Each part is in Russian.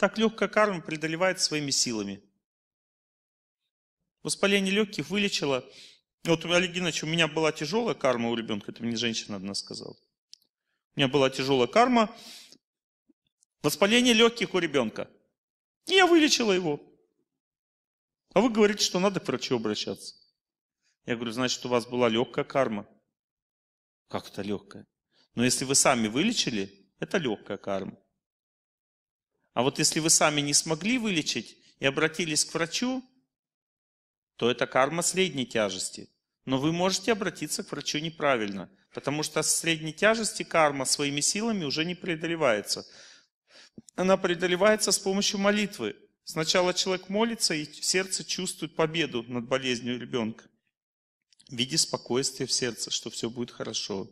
Так легкая карма преодолевает своими силами. Воспаление легких вылечило. Вот, Олег Геннадьевич, у меня была тяжелая карма у ребенка, это мне женщина одна сказала. У меня была тяжелая карма. Воспаление легких у ребенка. И я вылечила его. А вы говорите, что надо к врачу обращаться. Я говорю, значит, у вас была легкая карма. Как это легкая? Но если вы сами вылечили, это легкая карма. А вот если вы сами не смогли вылечить и обратились к врачу, то это карма средней тяжести. Но вы можете обратиться к врачу неправильно, потому что с средней тяжести карма своими силами уже не преодолевается. Она преодолевается с помощью молитвы. Сначала человек молится, и сердце чувствует победу над болезнью ребенка. В виде спокойствия в сердце, что все будет хорошо.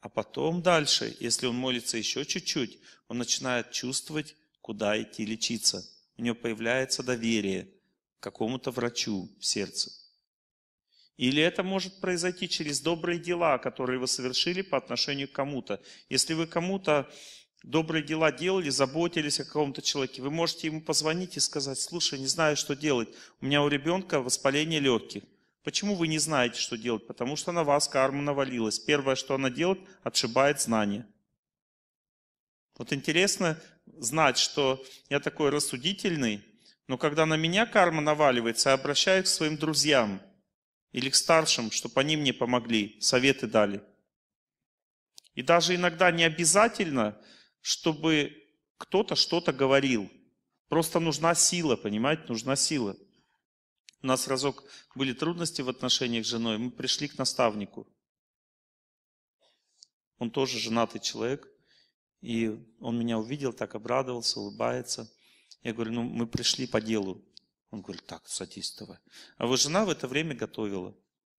А потом дальше, если он молится еще чуть-чуть, он начинает чувствовать куда идти лечиться. У нее появляется доверие к какому-то врачу в сердце. Или это может произойти через добрые дела, которые вы совершили по отношению к кому-то. Если вы кому-то добрые дела делали, заботились о каком-то человеке, вы можете ему позвонить и сказать, слушай, не знаю, что делать, у меня у ребенка воспаление легких. Почему вы не знаете, что делать? Потому что на вас карма навалилась. Первое, что она делает, отшибает знания. Вот интересно, знать, что я такой рассудительный, но когда на меня карма наваливается, я обращаюсь к своим друзьям или к старшим, чтобы они мне помогли, советы дали. И даже иногда не обязательно, чтобы кто-то что-то говорил. Просто нужна сила, понимаете, нужна сила. У нас разок были трудности в отношениях с женой, мы пришли к наставнику. Он тоже женатый человек. И он меня увидел, так обрадовался, улыбается. Я говорю, ну мы пришли по делу. Он говорит, так, садись давай. А вы жена в это время готовила.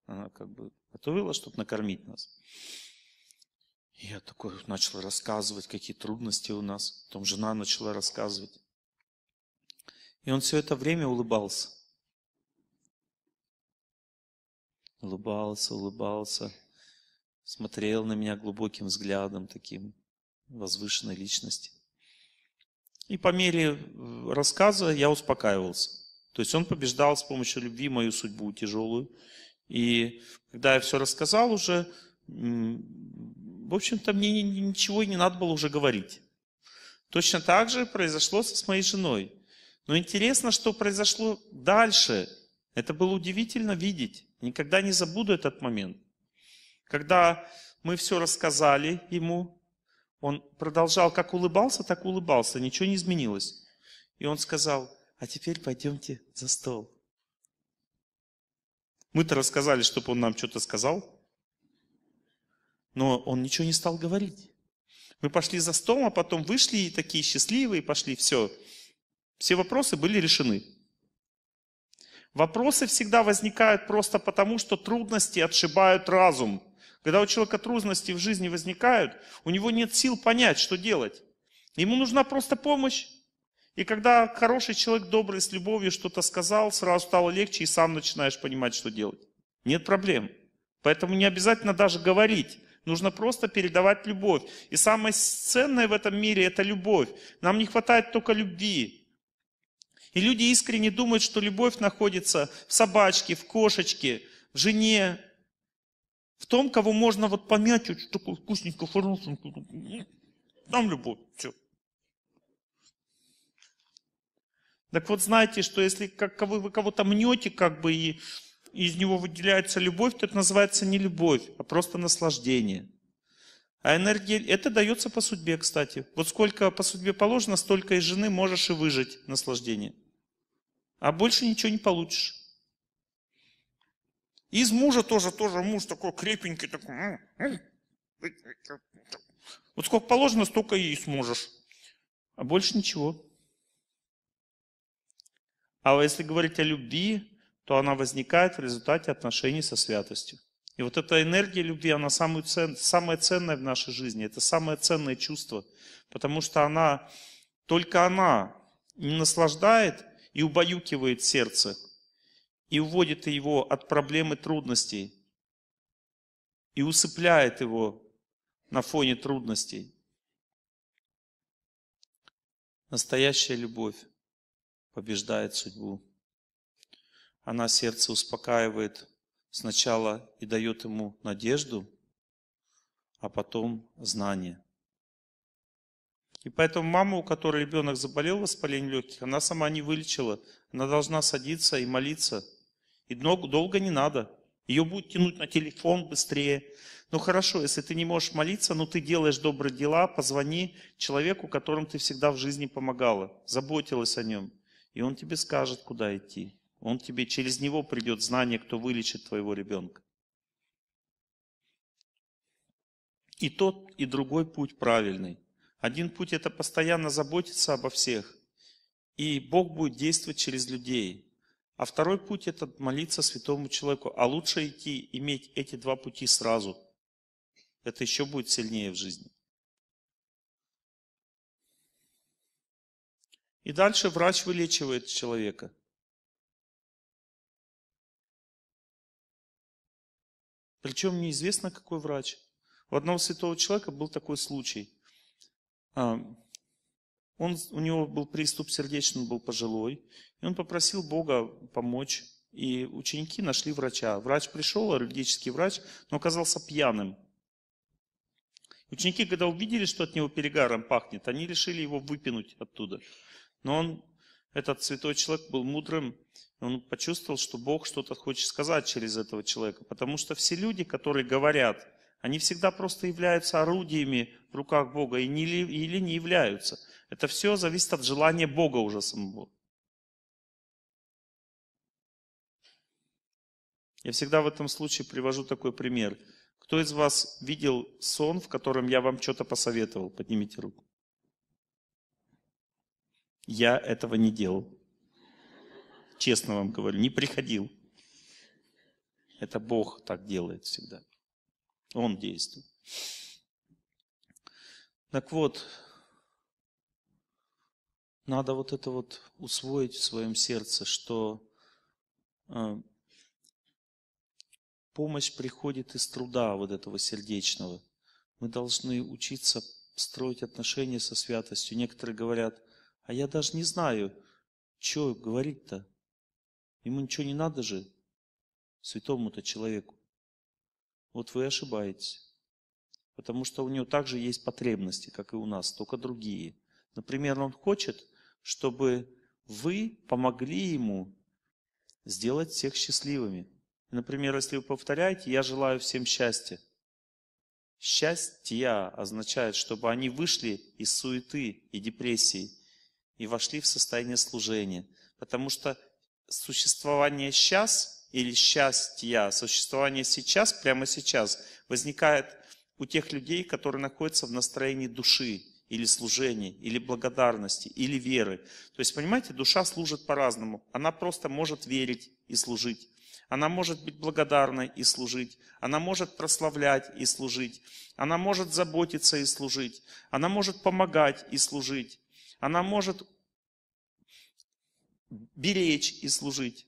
Она как бы готовила, чтобы накормить нас. И я такой начал рассказывать, какие трудности у нас. Потом жена начала рассказывать. И он все это время улыбался. Улыбался, улыбался. Смотрел на меня глубоким взглядом таким возвышенной личности. И по мере э, рассказа я успокаивался. То есть он побеждал с помощью любви мою судьбу тяжелую. И когда я все рассказал уже, в общем-то, мне ничего и не надо было уже говорить. Точно так же произошло с моей женой. Но интересно, что произошло дальше. Это было удивительно видеть. Никогда не забуду этот момент. Когда мы все рассказали ему, он продолжал, как улыбался, так улыбался, ничего не изменилось. И он сказал, а теперь пойдемте за стол. Мы-то рассказали, чтобы он нам что-то сказал, но он ничего не стал говорить. Мы пошли за стол, а потом вышли и такие счастливые пошли, все. Все вопросы были решены. Вопросы всегда возникают просто потому, что трудности отшибают разум – когда у человека трудности в жизни возникают, у него нет сил понять, что делать. Ему нужна просто помощь. И когда хороший человек, добрый, с любовью что-то сказал, сразу стало легче, и сам начинаешь понимать, что делать. Нет проблем. Поэтому не обязательно даже говорить. Нужно просто передавать любовь. И самое ценное в этом мире – это любовь. Нам не хватает только любви. И люди искренне думают, что любовь находится в собачке, в кошечке, в жене, в том, кого можно вот помять, вот такой вкусненько, хорошенько, там любовь, все. Так вот, знаете, что если как, вы, вы кого-то мнете, как бы, и из него выделяется любовь, то это называется не любовь, а просто наслаждение. А энергия, это дается по судьбе, кстати. Вот сколько по судьбе положено, столько и жены можешь и выжить наслаждение. А больше ничего не получишь. Из мужа тоже, тоже муж такой крепенький, такой. Вот сколько положено, столько и сможешь. А больше ничего. А если говорить о любви, то она возникает в результате отношений со святостью. И вот эта энергия любви, она самая, цен, самая ценная в нашей жизни, это самое ценное чувство, потому что она, только она не наслаждает и убаюкивает сердце, и уводит его от проблемы трудностей и усыпляет его на фоне трудностей. Настоящая любовь побеждает судьбу. Она сердце успокаивает сначала и дает ему надежду, а потом знание. И поэтому мама, у которой ребенок заболел воспалением легких, она сама не вылечила. Она должна садиться и молиться – и долго не надо. Ее будет тянуть на телефон быстрее. Ну хорошо, если ты не можешь молиться, но ты делаешь добрые дела, позвони человеку, которому ты всегда в жизни помогала, заботилась о нем. И он тебе скажет, куда идти. Он тебе через него придет знание, кто вылечит твоего ребенка. И тот, и другой путь правильный. Один путь – это постоянно заботиться обо всех. И Бог будет действовать через людей. А второй путь – это молиться святому человеку. А лучше идти, иметь эти два пути сразу. Это еще будет сильнее в жизни. И дальше врач вылечивает человека. Причем неизвестно, какой врач. У одного святого человека был такой случай. Он, у него был приступ сердечный, он был пожилой, и он попросил Бога помочь. И ученики нашли врача. Врач пришел, аэрологический врач, но оказался пьяным. Ученики, когда увидели, что от него перегаром пахнет, они решили его выпинуть оттуда. Но он, этот святой человек, был мудрым, он почувствовал, что Бог что-то хочет сказать через этого человека. Потому что все люди, которые говорят, они всегда просто являются орудиями в руках Бога и не, или не являются – это все зависит от желания Бога уже самого. Я всегда в этом случае привожу такой пример. Кто из вас видел сон, в котором я вам что-то посоветовал? Поднимите руку. Я этого не делал. Честно вам говорю, не приходил. Это Бог так делает всегда. Он действует. Так вот, надо вот это вот усвоить в своем сердце, что э, помощь приходит из труда вот этого сердечного. Мы должны учиться строить отношения со святостью. Некоторые говорят, а я даже не знаю, что говорить-то. Ему ничего не надо же, святому-то человеку. Вот вы ошибаетесь. Потому что у него также есть потребности, как и у нас, только другие. Например, он хочет – чтобы вы помогли ему сделать всех счастливыми. Например, если вы повторяете «Я желаю всем счастья», Счастье означает, чтобы они вышли из суеты и депрессии и вошли в состояние служения. Потому что существование сейчас или счастья, существование сейчас, прямо сейчас, возникает у тех людей, которые находятся в настроении души, или служения, или благодарности, или веры. То есть, понимаете, душа служит по-разному. Она просто может верить и служить. Она может быть благодарной и служить. Она может прославлять и служить. Она может заботиться и служить. Она может помогать и служить. Она может беречь и служить.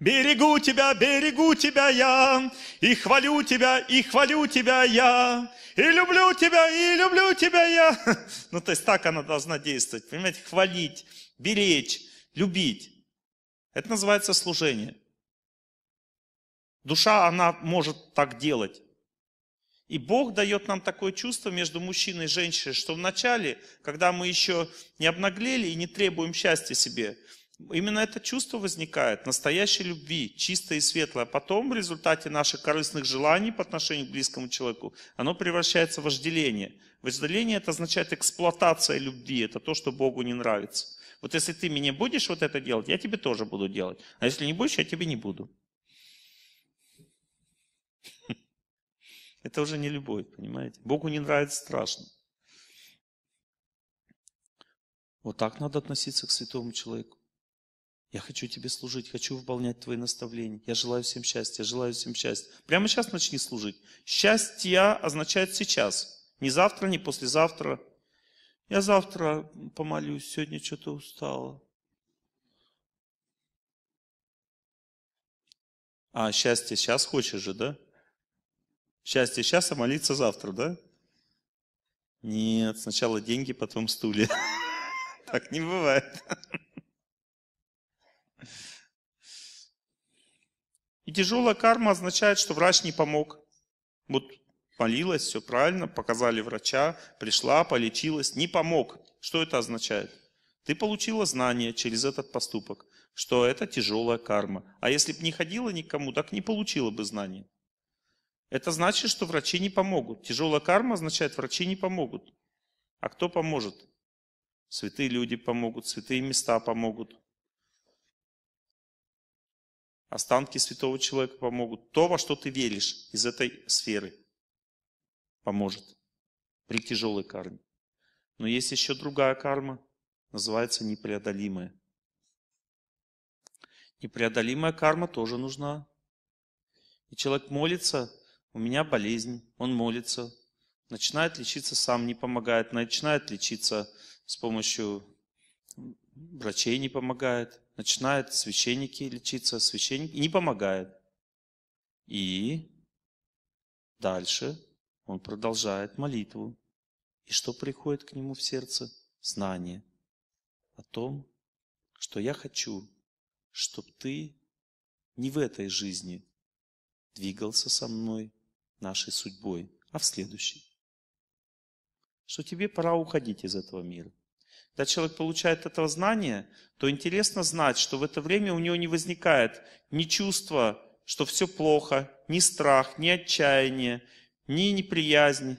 Берегу тебя, берегу тебя я, и хвалю тебя, и хвалю тебя я, и люблю тебя, и люблю тебя я. Ну, то есть так она должна действовать, понимаете, хвалить, беречь, любить. Это называется служение. Душа, она может так делать. И Бог дает нам такое чувство между мужчиной и женщиной, что вначале, когда мы еще не обнаглели и не требуем счастья себе, Именно это чувство возникает, настоящей любви, чистое и светлое. А потом в результате наших корыстных желаний по отношению к близкому человеку, оно превращается в вожделение. Вожделение это означает эксплуатация любви, это то, что Богу не нравится. Вот если ты мне будешь вот это делать, я тебе тоже буду делать. А если не будешь, я тебе не буду. Это уже не любовь, понимаете? Богу не нравится страшно. Вот так надо относиться к святому человеку. Я хочу тебе служить, хочу выполнять твои наставления. Я желаю всем счастья, желаю всем счастья. Прямо сейчас начни служить. Счастье означает сейчас. Не завтра, не послезавтра. Я завтра помолюсь, сегодня что-то устала. А счастье сейчас хочешь же, да? Счастье сейчас, а молиться завтра, да? Нет, сначала деньги, потом стулья. Так не бывает. И тяжелая карма означает, что врач не помог. Вот молилась, все правильно, показали врача, пришла, полечилась, не помог. Что это означает? Ты получила знание через этот поступок, что это тяжелая карма. А если бы не ходила никому, так не получила бы знания. Это значит, что врачи не помогут. Тяжелая карма означает, врачи не помогут. А кто поможет? Святые люди помогут, святые места помогут. Останки святого человека помогут. То, во что ты веришь из этой сферы, поможет при тяжелой карме. Но есть еще другая карма, называется непреодолимая. Непреодолимая карма тоже нужна. И человек молится, у меня болезнь, он молится, начинает лечиться сам, не помогает, начинает лечиться с помощью врачей, не помогает – начинают священники лечиться, священник не помогает. И дальше он продолжает молитву. И что приходит к нему в сердце? Знание о том, что я хочу, чтобы ты не в этой жизни двигался со мной, нашей судьбой, а в следующей. Что тебе пора уходить из этого мира когда человек получает этого знания, то интересно знать, что в это время у него не возникает ни чувства, что все плохо, ни страх, ни отчаяние, ни неприязнь,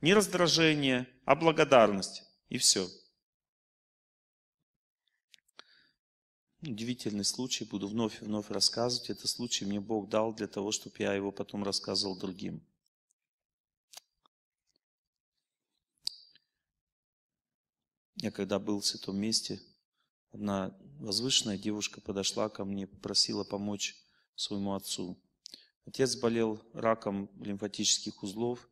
ни раздражение, а благодарность. И все. Удивительный случай, буду вновь и вновь рассказывать. Это случай мне Бог дал для того, чтобы я его потом рассказывал другим. Я когда был в святом месте, одна возвышенная девушка подошла ко мне, попросила помочь своему отцу. Отец болел раком лимфатических узлов,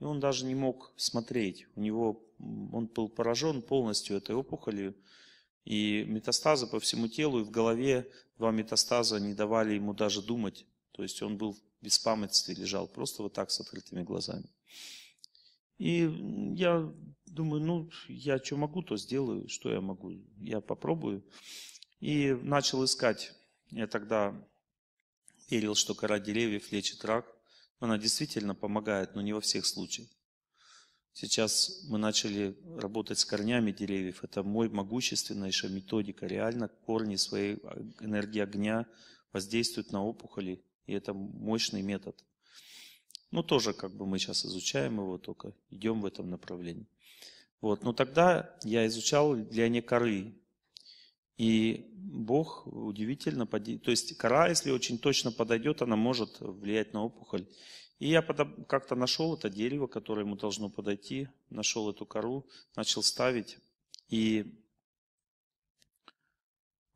и он даже не мог смотреть. У него, он был поражен полностью этой опухолью, и метастазы по всему телу, и в голове два метастаза не давали ему даже думать. То есть он был в беспамятстве, лежал просто вот так с открытыми глазами. И я думаю, ну, я что могу, то сделаю, что я могу, я попробую. И начал искать. Я тогда верил, что кора деревьев лечит рак. Она действительно помогает, но не во всех случаях. Сейчас мы начали работать с корнями деревьев. Это мой могущественнейшая методика. Реально корни своей а, энергии огня воздействуют на опухоли. И это мощный метод. Ну, тоже как бы мы сейчас изучаем его, только идем в этом направлении. Вот, но тогда я изучал влияние коры. И Бог удивительно, поди... то есть кора, если очень точно подойдет, она может влиять на опухоль. И я как-то нашел это дерево, которое ему должно подойти, нашел эту кору, начал ставить. И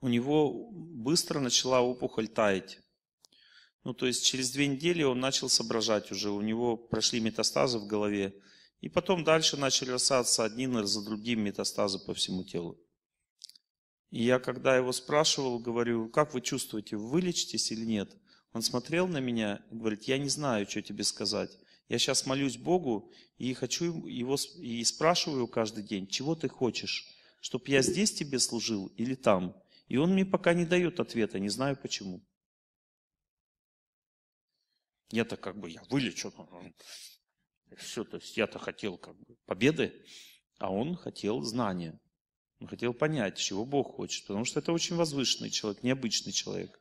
у него быстро начала опухоль таять. Ну, то есть через две недели он начал соображать уже, у него прошли метастазы в голове. И потом дальше начали рассаться одни за другим метастазы по всему телу. И я когда его спрашивал, говорю, как вы чувствуете, вылечитесь или нет? Он смотрел на меня и говорит, я не знаю, что тебе сказать. Я сейчас молюсь Богу и хочу его и спрашиваю каждый день, чего ты хочешь, чтобы я здесь тебе служил или там. И он мне пока не дает ответа, не знаю почему. Я-то как бы, я вылечу. Ну, ну, Все, то есть я-то хотел как бы победы, а он хотел знания. Он хотел понять, чего Бог хочет, потому что это очень возвышенный человек, необычный человек.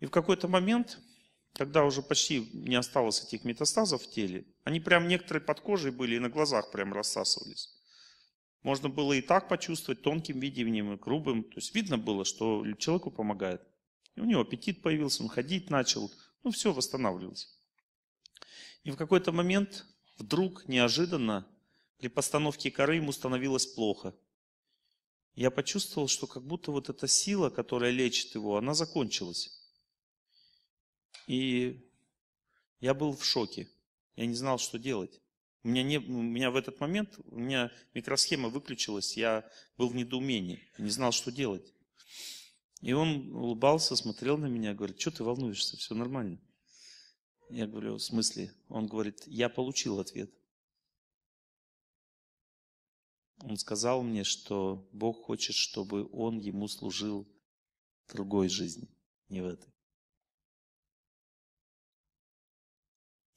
И в какой-то момент, когда уже почти не осталось этих метастазов в теле, они прям некоторые под кожей были и на глазах прям рассасывались. Можно было и так почувствовать, тонким видением и грубым. То есть видно было, что человеку помогает. И у него аппетит появился, он ходить начал, ну, все восстанавливалось. И в какой-то момент, вдруг, неожиданно, при постановке коры ему становилось плохо. Я почувствовал, что как будто вот эта сила, которая лечит его, она закончилась. И я был в шоке. Я не знал, что делать. У меня, не, у меня в этот момент, у меня микросхема выключилась, я был в недоумении, не знал, что делать. И он улыбался, смотрел на меня, говорит, что ты волнуешься, все нормально. Я говорю, в смысле? Он говорит, я получил ответ. Он сказал мне, что Бог хочет, чтобы он ему служил в другой жизни, не в этой.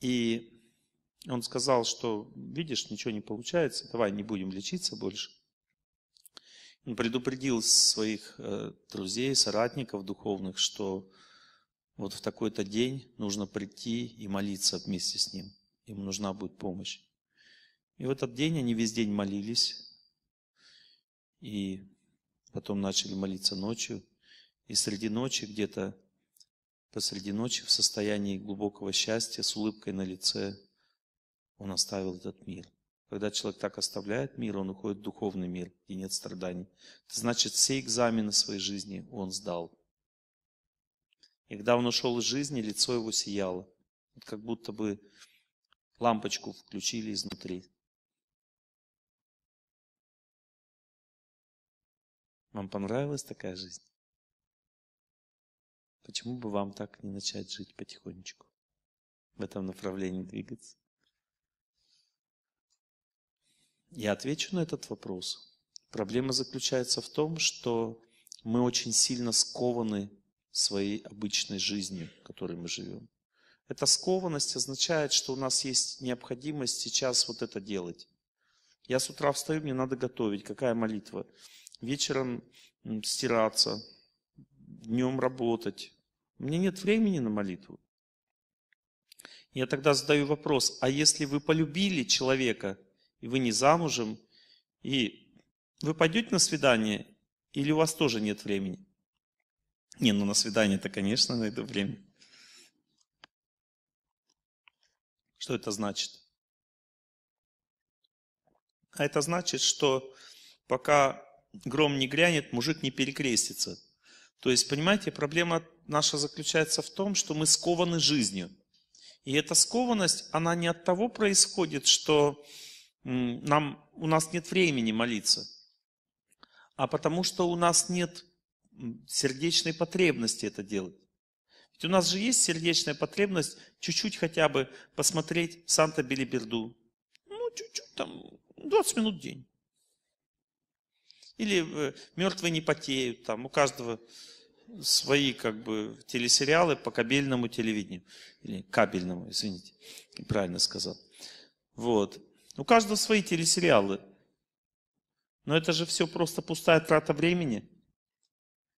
И он сказал, что видишь, ничего не получается, давай не будем лечиться больше предупредил своих э, друзей, соратников духовных, что вот в такой-то день нужно прийти и молиться вместе с ним. Им нужна будет помощь. И в этот день они весь день молились. И потом начали молиться ночью. И среди ночи, где-то посреди ночи, в состоянии глубокого счастья, с улыбкой на лице, он оставил этот мир. Когда человек так оставляет мир, он уходит в духовный мир, где нет страданий. Это значит, все экзамены своей жизни он сдал. И когда он ушел из жизни, лицо его сияло. как будто бы лампочку включили изнутри. Вам понравилась такая жизнь? Почему бы вам так не начать жить потихонечку? В этом направлении двигаться? Я отвечу на этот вопрос. Проблема заключается в том, что мы очень сильно скованы своей обычной жизнью, в которой мы живем. Эта скованность означает, что у нас есть необходимость сейчас вот это делать. Я с утра встаю, мне надо готовить. Какая молитва? Вечером стираться, днем работать. Мне нет времени на молитву. Я тогда задаю вопрос, а если вы полюбили человека – и вы не замужем, и вы пойдете на свидание, или у вас тоже нет времени? Не, ну на свидание-то, конечно, найду время. Что это значит? А это значит, что пока гром не грянет, мужик не перекрестится. То есть, понимаете, проблема наша заключается в том, что мы скованы жизнью. И эта скованность, она не от того происходит, что нам, у нас нет времени молиться, а потому что у нас нет сердечной потребности это делать. Ведь у нас же есть сердечная потребность чуть-чуть хотя бы посмотреть Санта Белиберду. Ну, чуть-чуть там, 20 минут в день. Или э, мертвые не потеют, там у каждого свои как бы телесериалы по кабельному телевидению. Или кабельному, извините, правильно сказал. Вот. У каждого свои телесериалы. Но это же все просто пустая трата времени.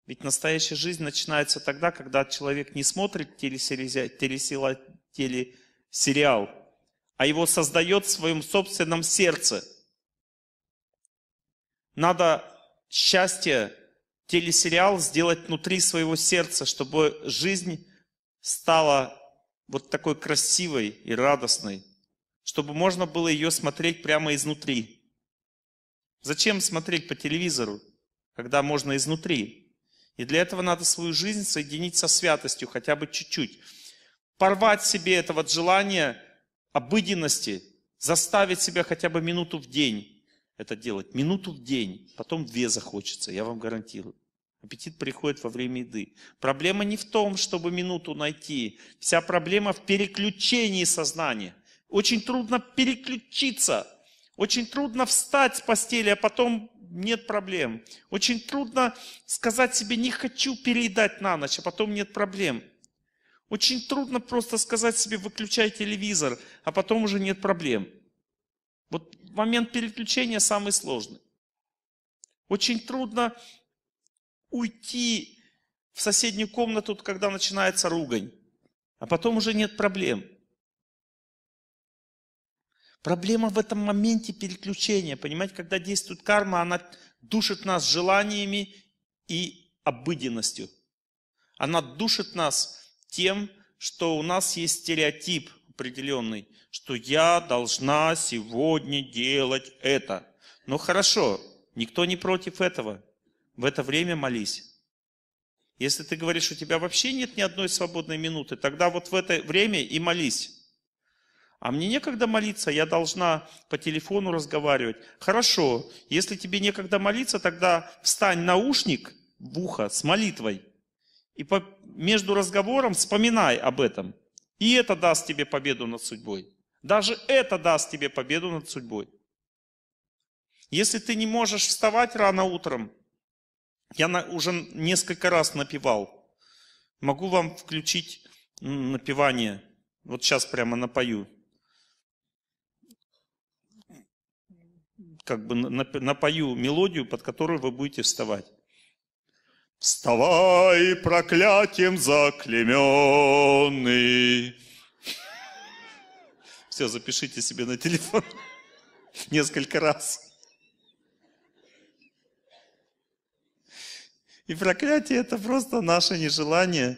Ведь настоящая жизнь начинается тогда, когда человек не смотрит телесериал, а его создает в своем собственном сердце. Надо счастье, телесериал сделать внутри своего сердца, чтобы жизнь стала вот такой красивой и радостной чтобы можно было ее смотреть прямо изнутри. Зачем смотреть по телевизору, когда можно изнутри? И для этого надо свою жизнь соединить со святостью хотя бы чуть-чуть. Порвать себе это вот желание обыденности, заставить себя хотя бы минуту в день это делать. Минуту в день, потом две захочется, я вам гарантирую. Аппетит приходит во время еды. Проблема не в том, чтобы минуту найти. Вся проблема в переключении сознания – очень трудно переключиться. Очень трудно встать с постели, а потом нет проблем. Очень трудно сказать себе, не хочу переедать на ночь, а потом нет проблем. Очень трудно просто сказать себе, выключай телевизор, а потом уже нет проблем. Вот момент переключения самый сложный. Очень трудно уйти в соседнюю комнату, когда начинается ругань, а потом уже нет проблем. Проблема в этом моменте переключения. Понимаете, когда действует карма, она душит нас желаниями и обыденностью. Она душит нас тем, что у нас есть стереотип определенный, что я должна сегодня делать это. Ну хорошо, никто не против этого. В это время молись. Если ты говоришь, у тебя вообще нет ни одной свободной минуты, тогда вот в это время и молись. А мне некогда молиться, я должна по телефону разговаривать. Хорошо, если тебе некогда молиться, тогда встань наушник в ухо с молитвой. И по, между разговором вспоминай об этом. И это даст тебе победу над судьбой. Даже это даст тебе победу над судьбой. Если ты не можешь вставать рано утром, я на, уже несколько раз напевал. Могу вам включить напевание. Вот сейчас прямо напою. как бы напою мелодию, под которую вы будете вставать. Вставай, проклятием заклеменный. Все, запишите себе на телефон несколько раз. И проклятие это просто наше нежелание.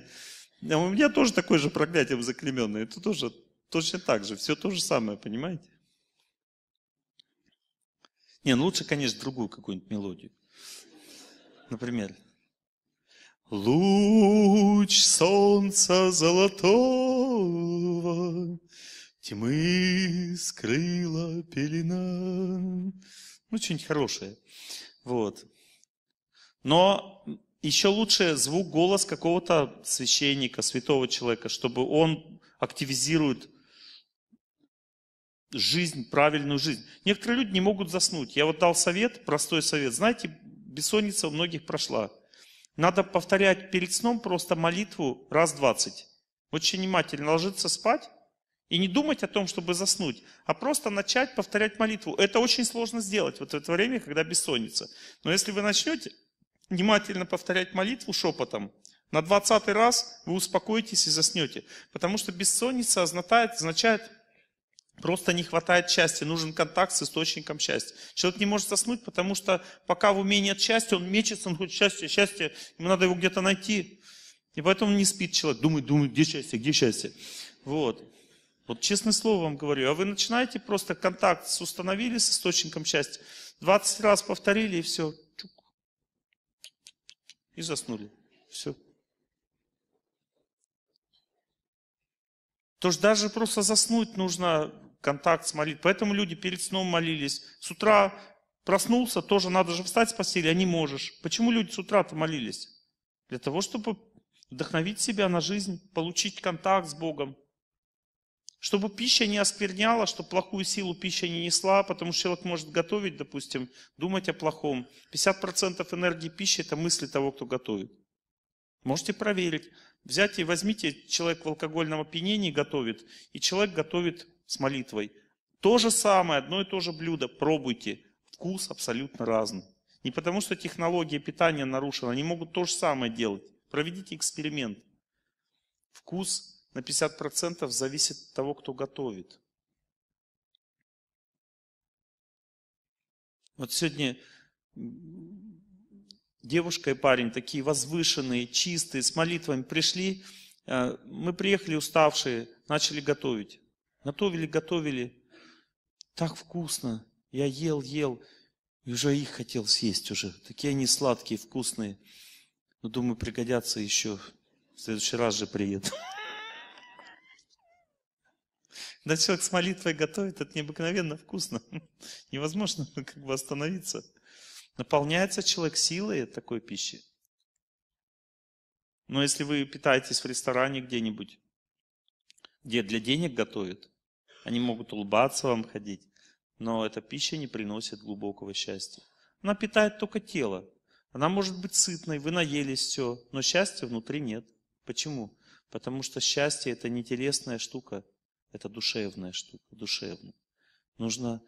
А у меня тоже такое же проклятие заклеменное. Это тоже точно так же. Все то же самое, понимаете? Не, ну лучше, конечно, другую какую-нибудь мелодию. Например. Луч солнца золотого Тьмы скрыла пелена. Ну, что-нибудь хорошее. Вот. Но еще лучше звук, голос какого-то священника, святого человека, чтобы он активизирует жизнь, правильную жизнь. Некоторые люди не могут заснуть. Я вот дал совет, простой совет. Знаете, бессонница у многих прошла. Надо повторять перед сном просто молитву раз двадцать. Очень внимательно ложиться спать и не думать о том, чтобы заснуть, а просто начать повторять молитву. Это очень сложно сделать вот в это время, когда бессонница. Но если вы начнете внимательно повторять молитву шепотом, на двадцатый раз вы успокоитесь и заснете. Потому что бессонница означает, означает Просто не хватает счастья, нужен контакт с источником счастья. Человек не может заснуть, потому что пока в уме нет счастья, он мечется, он хочет счастья, счастье, ему надо его где-то найти. И поэтому не спит человек, думает, думает, где счастье, где счастье. Вот. Вот честное слово вам говорю. А вы начинаете просто контакт с установили с источником счастья, 20 раз повторили и все. И заснули. Все. То ж даже просто заснуть нужно контакт с молитвой. Поэтому люди перед сном молились. С утра проснулся, тоже надо же встать с постели, а не можешь. Почему люди с утра-то молились? Для того, чтобы вдохновить себя на жизнь, получить контакт с Богом. Чтобы пища не оскверняла, чтобы плохую силу пища не несла, потому что человек может готовить, допустим, думать о плохом. 50% энергии пищи – это мысли того, кто готовит. Можете проверить. Взять и возьмите, человек в алкогольном опьянении готовит, и человек готовит с молитвой. То же самое, одно и то же блюдо, пробуйте. Вкус абсолютно разный. Не потому, что технология питания нарушена, они могут то же самое делать. Проведите эксперимент. Вкус на 50% зависит от того, кто готовит. Вот сегодня девушка и парень такие возвышенные, чистые, с молитвами пришли. Э, мы приехали уставшие, начали готовить. Готовили, готовили. Так вкусно. Я ел, ел. И уже их хотел съесть уже. Такие они сладкие, вкусные. Но ну, думаю, пригодятся еще. В следующий раз же приеду. Да человек с молитвой готовит, это необыкновенно вкусно. Невозможно как бы остановиться. Наполняется человек силой от такой пищи. Но если вы питаетесь в ресторане где-нибудь, где для денег готовят. Они могут улыбаться вам ходить, но эта пища не приносит глубокого счастья. Она питает только тело. Она может быть сытной, вы наелись все, но счастья внутри нет. Почему? Потому что счастье это не телесная штука, это душевная штука, душевная. Нужно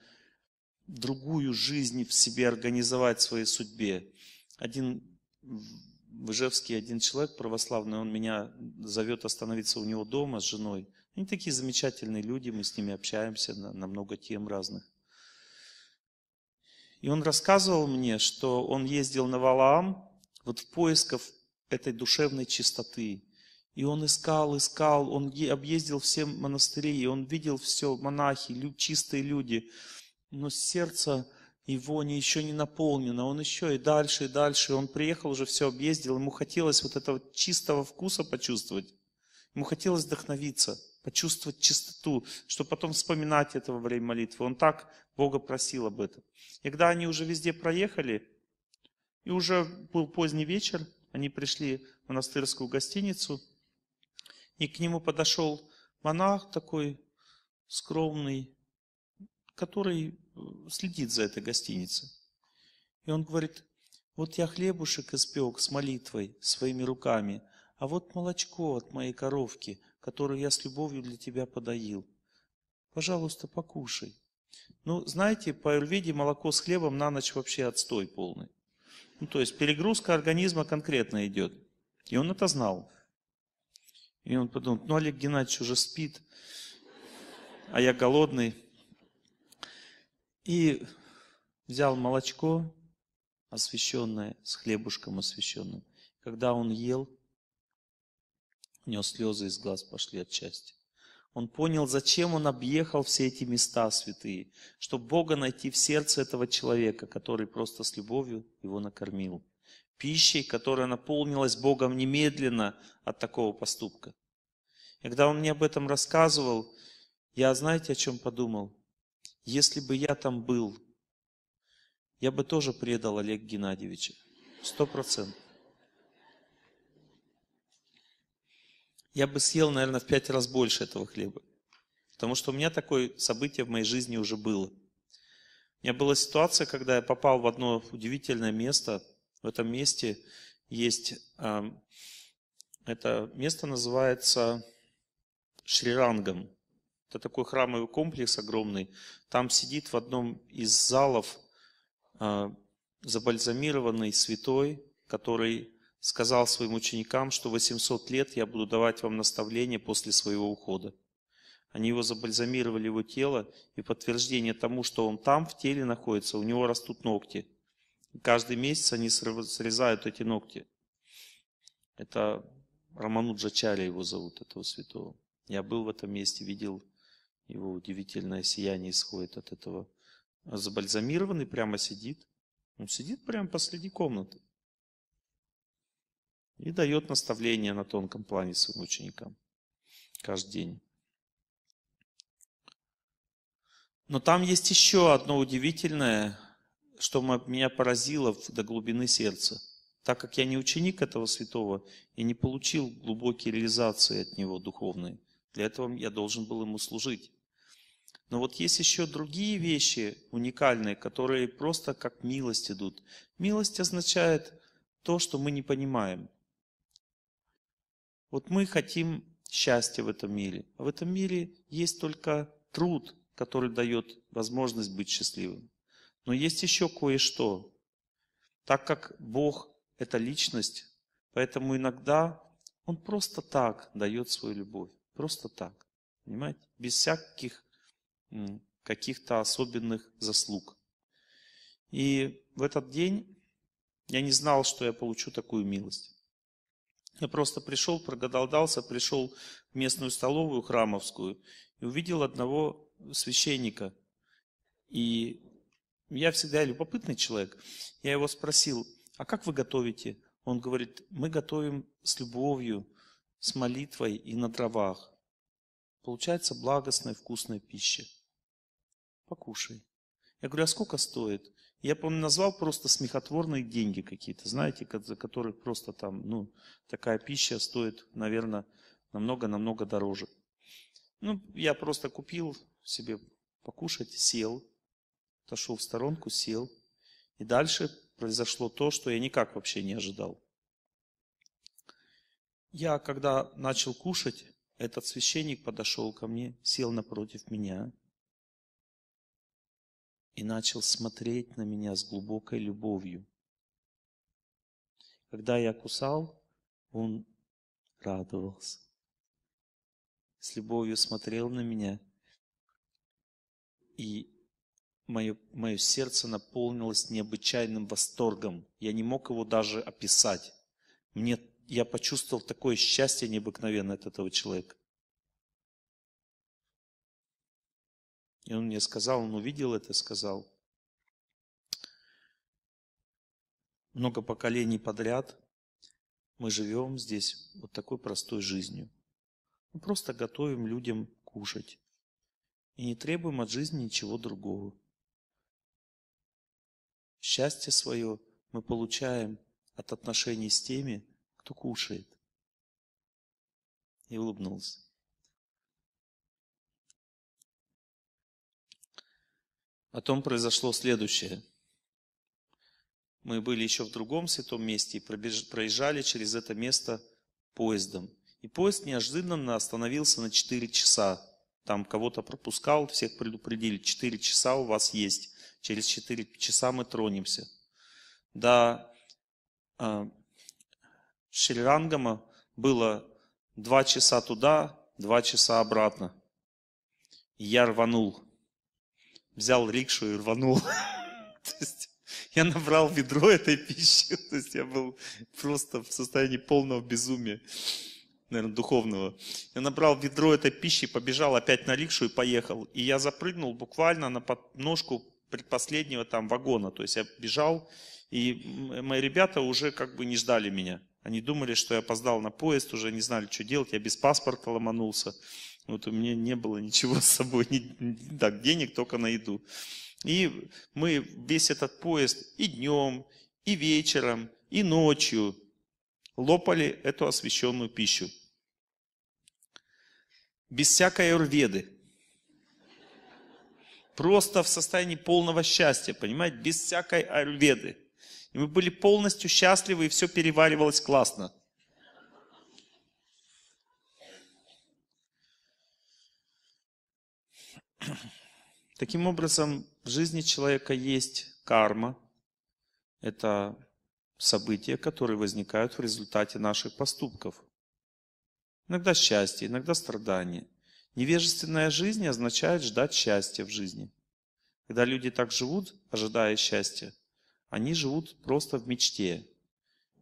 другую жизнь в себе организовать, в своей судьбе. Один в Ижевске один человек православный, он меня зовет остановиться у него дома с женой – они такие замечательные люди, мы с ними общаемся на, на много тем разных. И он рассказывал мне, что он ездил на Валаам вот в поисках этой душевной чистоты. И он искал, искал, он объездил все монастыри, и он видел все, монахи, лю, чистые люди. Но сердце его не, еще не наполнено, он еще и дальше, и дальше. Он приехал уже, все объездил, ему хотелось вот этого чистого вкуса почувствовать. Ему хотелось вдохновиться почувствовать чистоту, чтобы потом вспоминать это во время молитвы. Он так Бога просил об этом. И когда они уже везде проехали, и уже был поздний вечер, они пришли в монастырскую гостиницу, и к нему подошел монах такой скромный, который э, следит за этой гостиницей. И он говорит, вот я хлебушек испек с молитвой своими руками, а вот молочко от моей коровки – который я с любовью для тебя подоил. Пожалуйста, покушай. Ну, знаете, по аюрведе молоко с хлебом на ночь вообще отстой полный. Ну, то есть перегрузка организма конкретно идет. И он это знал. И он подумал, ну, Олег Геннадьевич уже спит, а я голодный. И взял молочко, освященное, с хлебушком освященным. Когда он ел, у него слезы из глаз пошли от счастья. Он понял, зачем он объехал все эти места святые, чтобы Бога найти в сердце этого человека, который просто с любовью его накормил. Пищей, которая наполнилась Богом немедленно от такого поступка. И когда он мне об этом рассказывал, я, знаете, о чем подумал? Если бы я там был, я бы тоже предал Олег Геннадьевича. Сто процентов. я бы съел, наверное, в пять раз больше этого хлеба. Потому что у меня такое событие в моей жизни уже было. У меня была ситуация, когда я попал в одно удивительное место. В этом месте есть... Эм, это место называется Шрирангом. Это такой храмовый комплекс огромный. Там сидит в одном из залов э, забальзамированный святой, который сказал своим ученикам, что 800 лет я буду давать вам наставления после своего ухода. Они его забальзамировали его тело, и подтверждение тому, что он там, в теле находится, у него растут ногти. И каждый месяц они срезают эти ногти. Это Рамануджачаря его зовут, этого святого. Я был в этом месте, видел его удивительное сияние исходит от этого. Забальзамированный прямо сидит. Он сидит прямо посреди комнаты и дает наставления на тонком плане своим ученикам каждый день. Но там есть еще одно удивительное, что меня поразило до глубины сердца. Так как я не ученик этого святого и не получил глубокие реализации от него духовные, для этого я должен был ему служить. Но вот есть еще другие вещи уникальные, которые просто как милость идут. Милость означает то, что мы не понимаем – вот мы хотим счастья в этом мире. А в этом мире есть только труд, который дает возможность быть счастливым. Но есть еще кое-что. Так как Бог – это личность, поэтому иногда Он просто так дает свою любовь. Просто так. Понимаете? Без всяких каких-то особенных заслуг. И в этот день я не знал, что я получу такую милость. Я просто пришел, проголодался, пришел в местную столовую храмовскую и увидел одного священника. И я всегда любопытный человек. Я его спросил, а как вы готовите? Он говорит, мы готовим с любовью, с молитвой и на дровах. Получается благостная вкусная пища. Покушай. Я говорю, а сколько стоит? Я, помню, назвал просто смехотворные деньги какие-то, знаете, за которые просто там, ну, такая пища стоит, наверное, намного-намного дороже. Ну, я просто купил себе покушать, сел, отошел в сторонку, сел. И дальше произошло то, что я никак вообще не ожидал. Я, когда начал кушать, этот священник подошел ко мне, сел напротив меня и начал смотреть на меня с глубокой любовью. Когда я кусал, он радовался. С любовью смотрел на меня, и мое, мое сердце наполнилось необычайным восторгом. Я не мог его даже описать. Мне, я почувствовал такое счастье необыкновенное от этого человека. И он мне сказал, он увидел это, сказал, много поколений подряд мы живем здесь вот такой простой жизнью. Мы просто готовим людям кушать и не требуем от жизни ничего другого. Счастье свое мы получаем от отношений с теми, кто кушает. И улыбнулся. Потом произошло следующее. Мы были еще в другом святом месте и проезжали через это место поездом. И поезд неожиданно остановился на 4 часа. Там кого-то пропускал, всех предупредили, 4 часа у вас есть. Через 4 часа мы тронемся. До э, Шрирангама было 2 часа туда, 2 часа обратно. я рванул взял рикшу и рванул. То есть я набрал ведро этой пищи. То есть я был просто в состоянии полного безумия, наверное, духовного. Я набрал ведро этой пищи, побежал опять на рикшу и поехал. И я запрыгнул буквально на подножку предпоследнего там вагона. То есть я бежал, и мои ребята уже как бы не ждали меня. Они думали, что я опоздал на поезд, уже не знали, что делать. Я без паспорта ломанулся. Ну, вот у меня не было ничего с собой, не, не, так, денег только на еду. И мы весь этот поезд и днем, и вечером, и ночью лопали эту освященную пищу. Без всякой аюрведы. Просто в состоянии полного счастья, понимаете, без всякой аюрведы. И мы были полностью счастливы, и все переваривалось классно. Таким образом, в жизни человека есть карма. Это события, которые возникают в результате наших поступков. Иногда счастье, иногда страдание. Невежественная жизнь означает ждать счастья в жизни. Когда люди так живут, ожидая счастья, они живут просто в мечте.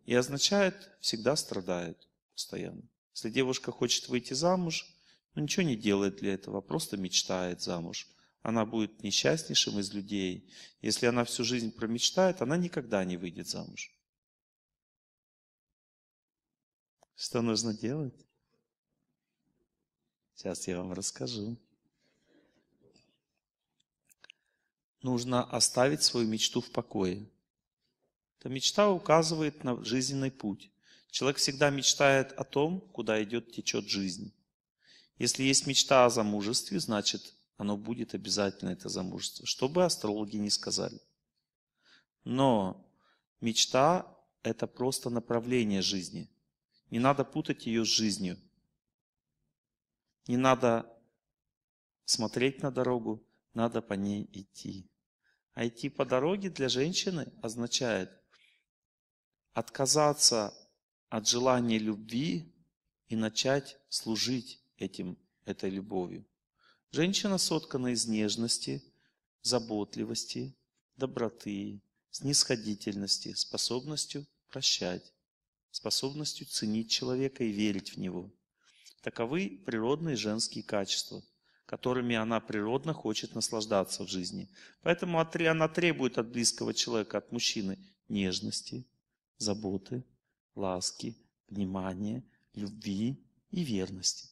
И означает, всегда страдают постоянно. Если девушка хочет выйти замуж, но ничего не делает для этого, а просто мечтает замуж. Она будет несчастнейшим из людей. Если она всю жизнь промечтает, она никогда не выйдет замуж. Что нужно делать? Сейчас я вам расскажу. Нужно оставить свою мечту в покое. Эта мечта указывает на жизненный путь. Человек всегда мечтает о том, куда идет, течет жизнь. Если есть мечта о замужестве, значит, оно будет обязательно, это замужество. Что бы астрологи не сказали. Но мечта – это просто направление жизни. Не надо путать ее с жизнью. Не надо смотреть на дорогу, надо по ней идти. А идти по дороге для женщины означает отказаться от желания любви и начать служить этим, этой любовью. Женщина соткана из нежности, заботливости, доброты, снисходительности, способностью прощать, способностью ценить человека и верить в него. Таковы природные женские качества, которыми она природно хочет наслаждаться в жизни. Поэтому она требует от близкого человека, от мужчины, нежности, заботы, ласки, внимания, любви и верности.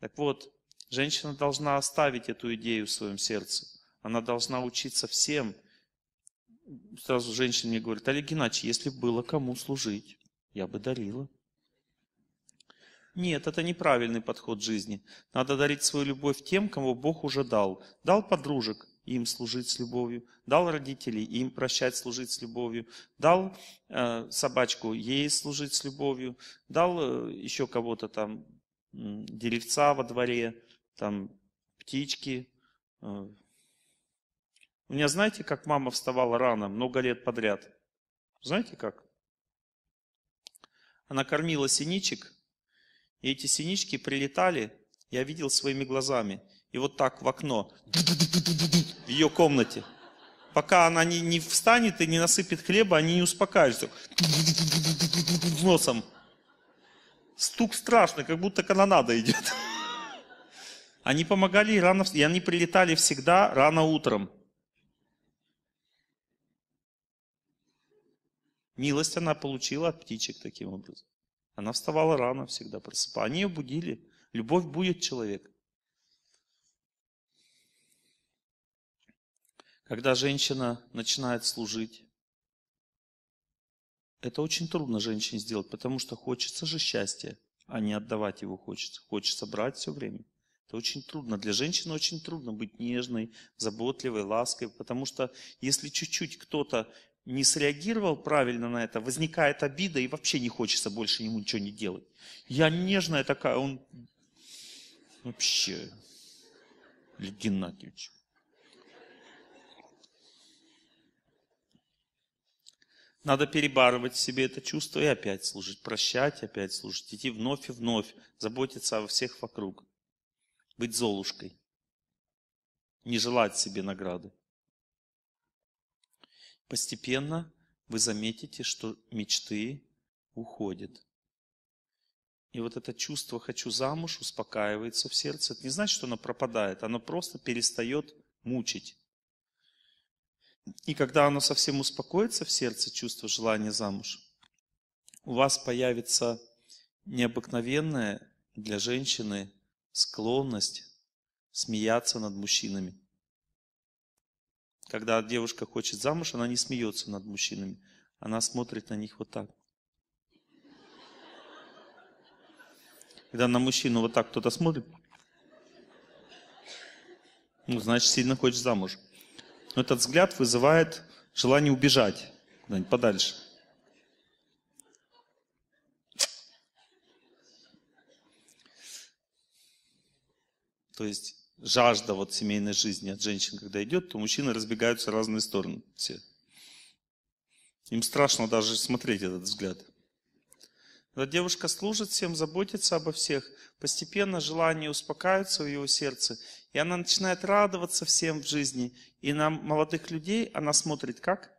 Так вот, женщина должна оставить эту идею в своем сердце. Она должна учиться всем. Сразу женщина мне говорит, Олег Геннадьевич, если было кому служить, я бы дарила. Нет, это неправильный подход жизни. Надо дарить свою любовь тем, кому Бог уже дал. Дал подружек, им служить с любовью, дал родителей, им прощать, служить с любовью, дал э, собачку, ей служить с любовью, дал э, еще кого-то там, деревца во дворе, там птички. Э. У меня знаете, как мама вставала рано, много лет подряд? Знаете как? Она кормила синичек, и эти синички прилетали, я видел своими глазами. И вот так в окно, в ее комнате. Пока она не, не встанет и не насыпет хлеба, они не успокаиваются. Носом стук страшный, как будто канонада идет. Они помогали рано, и они прилетали всегда рано утром. Милость она получила от птичек таким образом. Она вставала рано всегда, просыпала, Они ее будили. Любовь будет человек. Когда женщина начинает служить, это очень трудно женщине сделать, потому что хочется же счастья, а не отдавать его хочется. Хочется брать все время. Это очень трудно. Для женщины очень трудно быть нежной, заботливой, ласковой, потому что если чуть-чуть кто-то не среагировал правильно на это, возникает обида и вообще не хочется больше ему ничего не делать. Я нежная такая, он вообще, Лев Геннадьевич. Надо перебарывать в себе это чувство и опять служить, прощать, опять служить, идти вновь и вновь, заботиться о всех вокруг, быть золушкой, не желать себе награды. Постепенно вы заметите, что мечты уходят. И вот это чувство «хочу замуж» успокаивается в сердце. Это не значит, что оно пропадает, оно просто перестает мучить. И когда оно совсем успокоится в сердце, чувство желания замуж, у вас появится необыкновенная для женщины склонность смеяться над мужчинами. Когда девушка хочет замуж, она не смеется над мужчинами. Она смотрит на них вот так. Когда на мужчину вот так кто-то смотрит, ну, значит, сильно хочет замуж но этот взгляд вызывает желание убежать подальше. То есть жажда вот семейной жизни от женщин, когда идет, то мужчины разбегаются в разные стороны все. Им страшно даже смотреть этот взгляд. Когда девушка служит всем, заботится обо всех, постепенно желания успокаиваются в его сердце, и она начинает радоваться всем в жизни. И на молодых людей она смотрит как?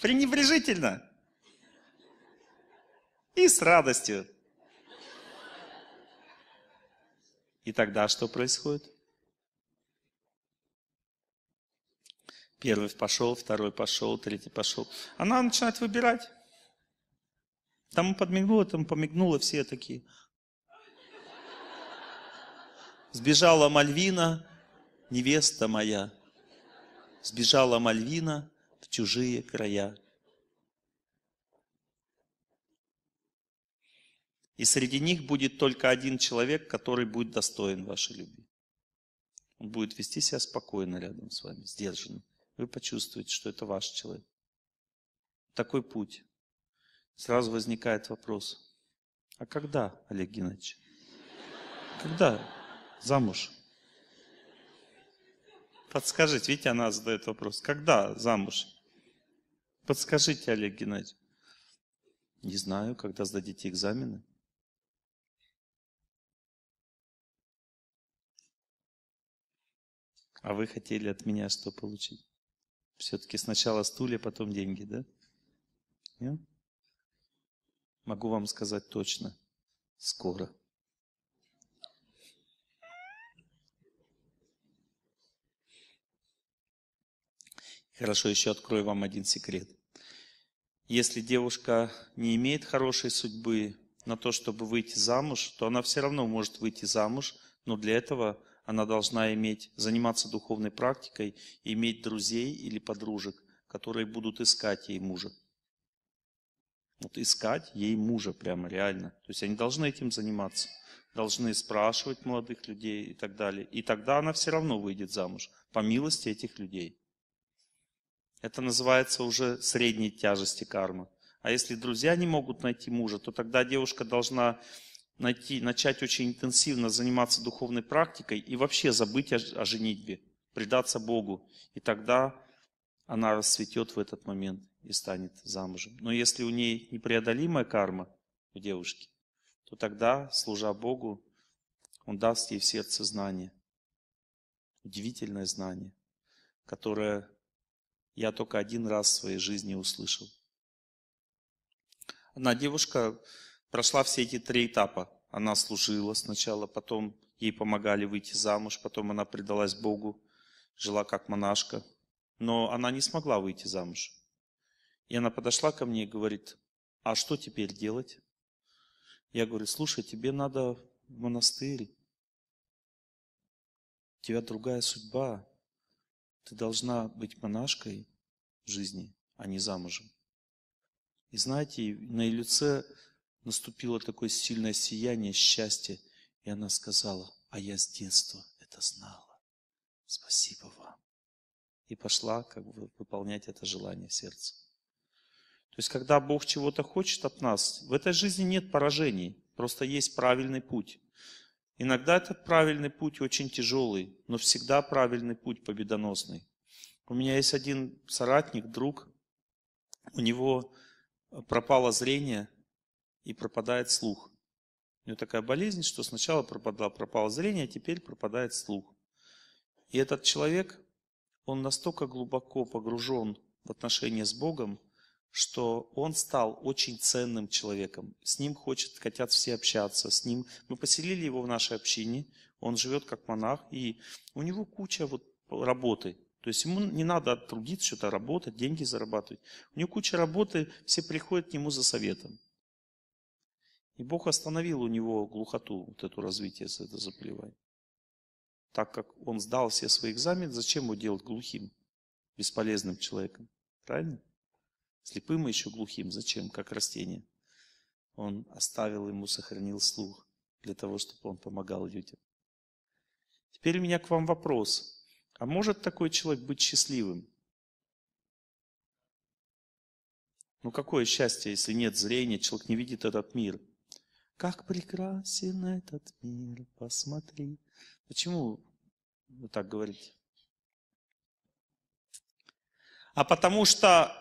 Пренебрежительно. И с радостью. И тогда что происходит? Первый пошел, второй пошел, третий пошел. Она начинает выбирать. Тому подмигнула, тому помигнула, все такие. Сбежала Мальвина, невеста моя. Сбежала Мальвина в чужие края. И среди них будет только один человек, который будет достоин вашей любви. Он будет вести себя спокойно рядом с вами, сдержанно. Вы почувствуете, что это ваш человек. Такой путь. Сразу возникает вопрос. А когда, Олег Геннадьевич? Когда? замуж? Подскажите, видите, она задает вопрос. Когда замуж? Подскажите, Олег Геннадьевич. Не знаю, когда сдадите экзамены. А вы хотели от меня что получить? Все-таки сначала стулья, потом деньги, да? Нет? Могу вам сказать точно. Скоро. Хорошо, еще открою вам один секрет. Если девушка не имеет хорошей судьбы на то, чтобы выйти замуж, то она все равно может выйти замуж, но для этого она должна иметь, заниматься духовной практикой, иметь друзей или подружек, которые будут искать ей мужа. Вот искать ей мужа прямо реально. То есть они должны этим заниматься, должны спрашивать молодых людей и так далее. И тогда она все равно выйдет замуж по милости этих людей. Это называется уже средней тяжести кармы. А если друзья не могут найти мужа, то тогда девушка должна найти, начать очень интенсивно заниматься духовной практикой и вообще забыть о, о женитьбе, предаться Богу. И тогда она расцветет в этот момент и станет замужем. Но если у ней непреодолимая карма у девушки, то тогда, служа Богу, Он даст ей в сердце знание, удивительное знание, которое я только один раз в своей жизни услышал. Одна девушка прошла все эти три этапа. Она служила сначала, потом ей помогали выйти замуж, потом она предалась Богу, жила как монашка. Но она не смогла выйти замуж. И она подошла ко мне и говорит, а что теперь делать? Я говорю, слушай, тебе надо в монастырь. У тебя другая судьба. Ты должна быть монашкой в жизни, а не замужем. И знаете, на ее лице наступило такое сильное сияние счастья, и она сказала, а я с детства это знала. Спасибо вам. И пошла как бы выполнять это желание сердца. То есть, когда Бог чего-то хочет от нас, в этой жизни нет поражений, просто есть правильный путь. Иногда этот правильный путь очень тяжелый, но всегда правильный путь победоносный. У меня есть один соратник, друг, у него э, пропало зрение и пропадает слух. У него такая болезнь, что сначала пропадало, пропало зрение, а теперь пропадает слух. И этот человек, он настолько глубоко погружен в отношения с Богом, что он стал очень ценным человеком. С ним хочет, хотят все общаться. С ним мы поселили его в нашей общине. Он живет как монах, и у него куча вот работы. То есть ему не надо трудиться, что-то работать, деньги зарабатывать. У него куча работы, все приходят к нему за советом. И Бог остановил у него глухоту, вот эту развитие, это заплевание. Так как он сдал все свои экзамены, зачем его делать глухим, бесполезным человеком? Правильно? слепым и еще глухим. Зачем? Как растение. Он оставил ему, сохранил слух для того, чтобы он помогал людям. Теперь у меня к вам вопрос. А может такой человек быть счастливым? Ну какое счастье, если нет зрения, человек не видит этот мир. Как прекрасен этот мир, посмотри. Почему вы так говорите? А потому что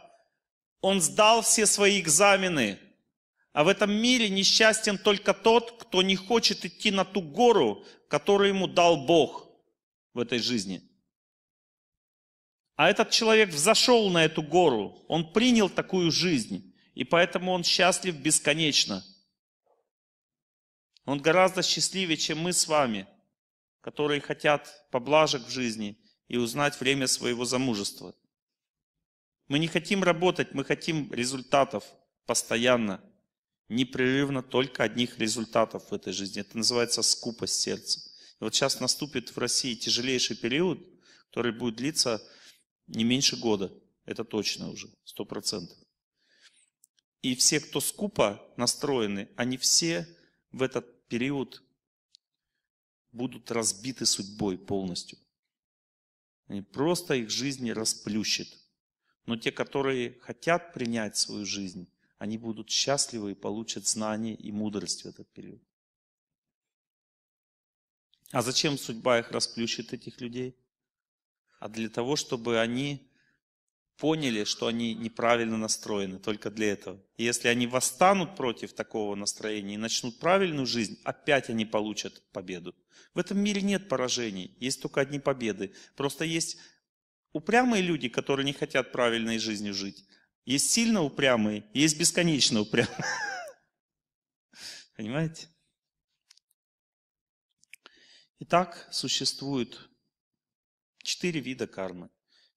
он сдал все свои экзамены. А в этом мире несчастен только тот, кто не хочет идти на ту гору, которую ему дал Бог в этой жизни. А этот человек взошел на эту гору, он принял такую жизнь, и поэтому он счастлив бесконечно. Он гораздо счастливее, чем мы с вами, которые хотят поблажек в жизни и узнать время своего замужества. Мы не хотим работать, мы хотим результатов постоянно, непрерывно только одних результатов в этой жизни. Это называется скупость сердца. И вот сейчас наступит в России тяжелейший период, который будет длиться не меньше года. Это точно уже, сто процентов. И все, кто скупо настроены, они все в этот период будут разбиты судьбой полностью. Они просто их жизни расплющит. Но те, которые хотят принять свою жизнь, они будут счастливы и получат знание и мудрость в этот период. А зачем судьба их расплющит, этих людей? А для того, чтобы они поняли, что они неправильно настроены только для этого. И если они восстанут против такого настроения и начнут правильную жизнь, опять они получат победу. В этом мире нет поражений, есть только одни победы. Просто есть упрямые люди, которые не хотят правильной жизнью жить. Есть сильно упрямые, есть бесконечно упрямые. Понимаете? Итак, существует четыре вида кармы.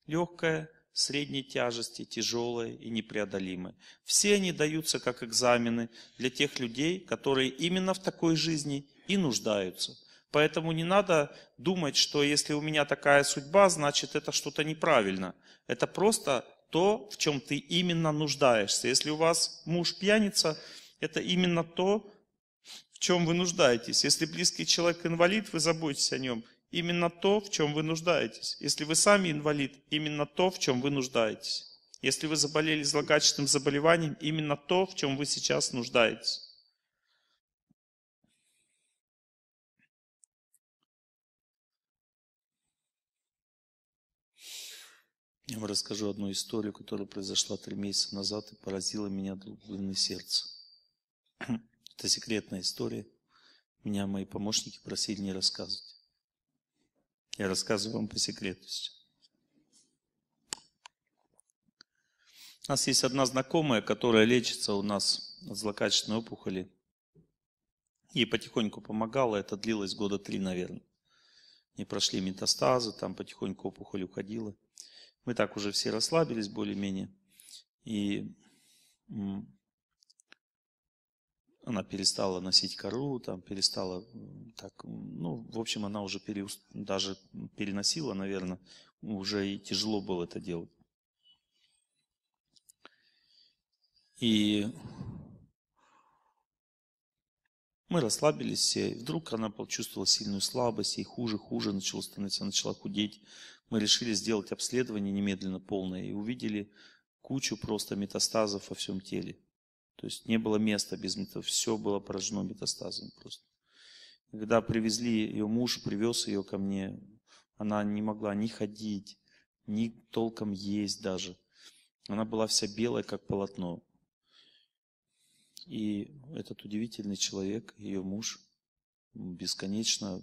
Легкая, средней тяжести, тяжелая и непреодолимая. Все они даются как экзамены для тех людей, которые именно в такой жизни и нуждаются – Поэтому не надо думать, что если у меня такая судьба, значит это что-то неправильно. Это просто то, в чем ты именно нуждаешься. Если у вас муж пьяница, это именно то, в чем вы нуждаетесь. Если близкий человек инвалид, вы заботитесь о нем. Именно то, в чем вы нуждаетесь. Если вы сами инвалид, именно то, в чем вы нуждаетесь. Если вы заболели злокачественным заболеванием, именно то, в чем вы сейчас нуждаетесь. Я вам расскажу одну историю, которая произошла три месяца назад и поразила меня до глубины сердца. Это секретная история. Меня мои помощники просили не рассказывать. Я рассказываю вам по секрету У нас есть одна знакомая, которая лечится у нас от злокачественной опухоли. Ей потихоньку помогала, это длилось года три, наверное. Не прошли метастазы, там потихоньку опухоль уходила. Мы так уже все расслабились более-менее. И она перестала носить кору, там перестала так, ну, в общем, она уже пере, даже переносила, наверное, уже и тяжело было это делать. И мы расслабились, все, и вдруг она почувствовала сильную слабость, ей хуже, хуже начало становиться, она начала худеть. Мы решили сделать обследование немедленно полное и увидели кучу просто метастазов во всем теле. То есть не было места без метастазов, все было поражено метастазами просто. когда привезли ее муж, привез ее ко мне, она не могла ни ходить, ни толком есть даже. Она была вся белая, как полотно. И этот удивительный человек, ее муж, бесконечно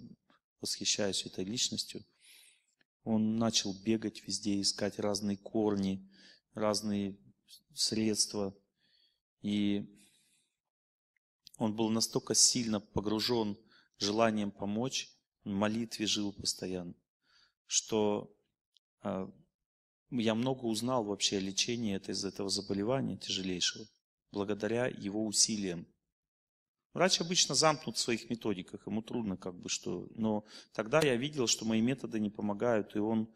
восхищаясь этой личностью, он начал бегать везде, искать разные корни, разные средства. И он был настолько сильно погружен желанием помочь, молитве жил постоянно, что а, я много узнал вообще о лечении это, из этого заболевания тяжелейшего благодаря его усилиям. Врач обычно замкнут в своих методиках, ему трудно как бы что. Но тогда я видел, что мои методы не помогают, и он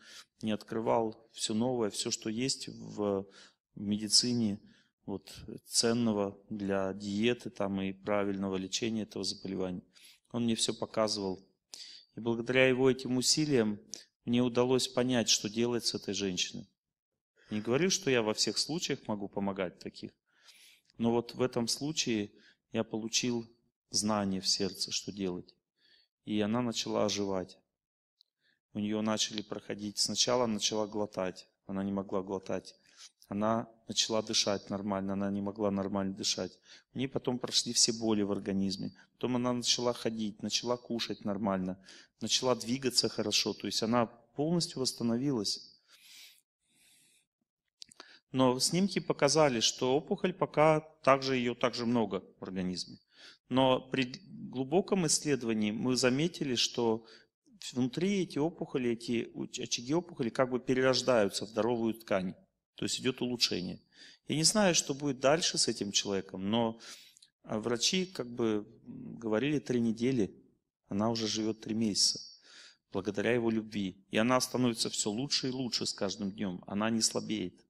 не открывал все новое, все, что есть в медицине вот, ценного для диеты там, и правильного лечения этого заболевания. Он мне все показывал. И благодаря его этим усилиям мне удалось понять, что делать с этой женщиной. Не говорю, что я во всех случаях могу помогать таких, но вот в этом случае я получил знание в сердце, что делать. И она начала оживать. У нее начали проходить. Сначала начала глотать. Она не могла глотать. Она начала дышать нормально, она не могла нормально дышать. У нее потом прошли все боли в организме. Потом она начала ходить, начала кушать нормально, начала двигаться хорошо. То есть она полностью восстановилась. Но снимки показали, что опухоль пока также ее также много в организме. Но при глубоком исследовании мы заметили, что внутри эти опухоли, эти очаги опухоли как бы перерождаются в здоровую ткань. То есть идет улучшение. Я не знаю, что будет дальше с этим человеком, но а, врачи как бы говорили три недели, она уже живет три месяца благодаря его любви. И она становится все лучше и лучше с каждым днем. Она не слабеет.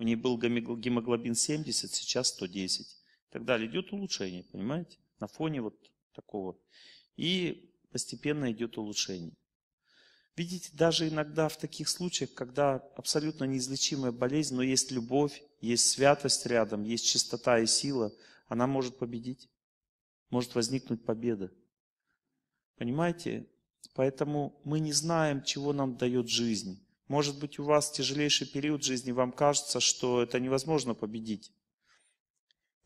У нее был гемоглобин 70, сейчас 110. И так далее. Идет улучшение, понимаете? На фоне вот такого. И постепенно идет улучшение. Видите, даже иногда в таких случаях, когда абсолютно неизлечимая болезнь, но есть любовь, есть святость рядом, есть чистота и сила, она может победить. Может возникнуть победа. Понимаете? Поэтому мы не знаем, чего нам дает жизнь. Может быть, у вас тяжелейший период жизни, вам кажется, что это невозможно победить.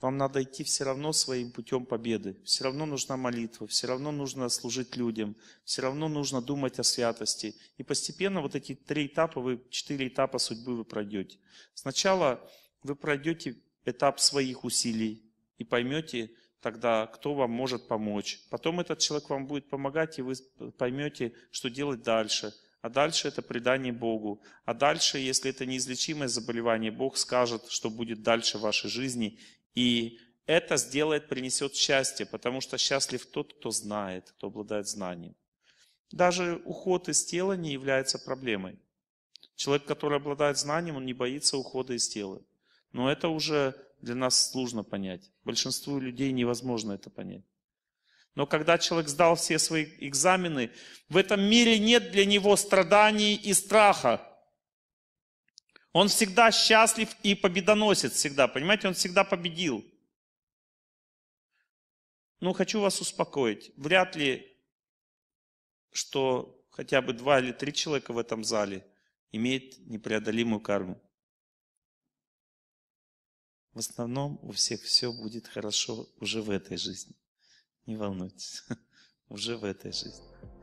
Вам надо идти все равно своим путем победы. Все равно нужна молитва, все равно нужно служить людям, все равно нужно думать о святости. И постепенно вот эти три этапа, вы, четыре этапа судьбы вы пройдете. Сначала вы пройдете этап своих усилий и поймете тогда, кто вам может помочь. Потом этот человек вам будет помогать, и вы поймете, что делать дальше – а дальше это предание Богу. А дальше, если это неизлечимое заболевание, Бог скажет, что будет дальше в вашей жизни. И это сделает, принесет счастье, потому что счастлив тот, кто знает, кто обладает знанием. Даже уход из тела не является проблемой. Человек, который обладает знанием, он не боится ухода из тела. Но это уже для нас сложно понять. Большинству людей невозможно это понять. Но когда человек сдал все свои экзамены, в этом мире нет для него страданий и страха. Он всегда счастлив и победоносец всегда, понимаете, он всегда победил. Ну, хочу вас успокоить. Вряд ли, что хотя бы два или три человека в этом зале имеет непреодолимую карму. В основном у всех все будет хорошо уже в этой жизни. Не волнуйтесь, уже в этой жизни.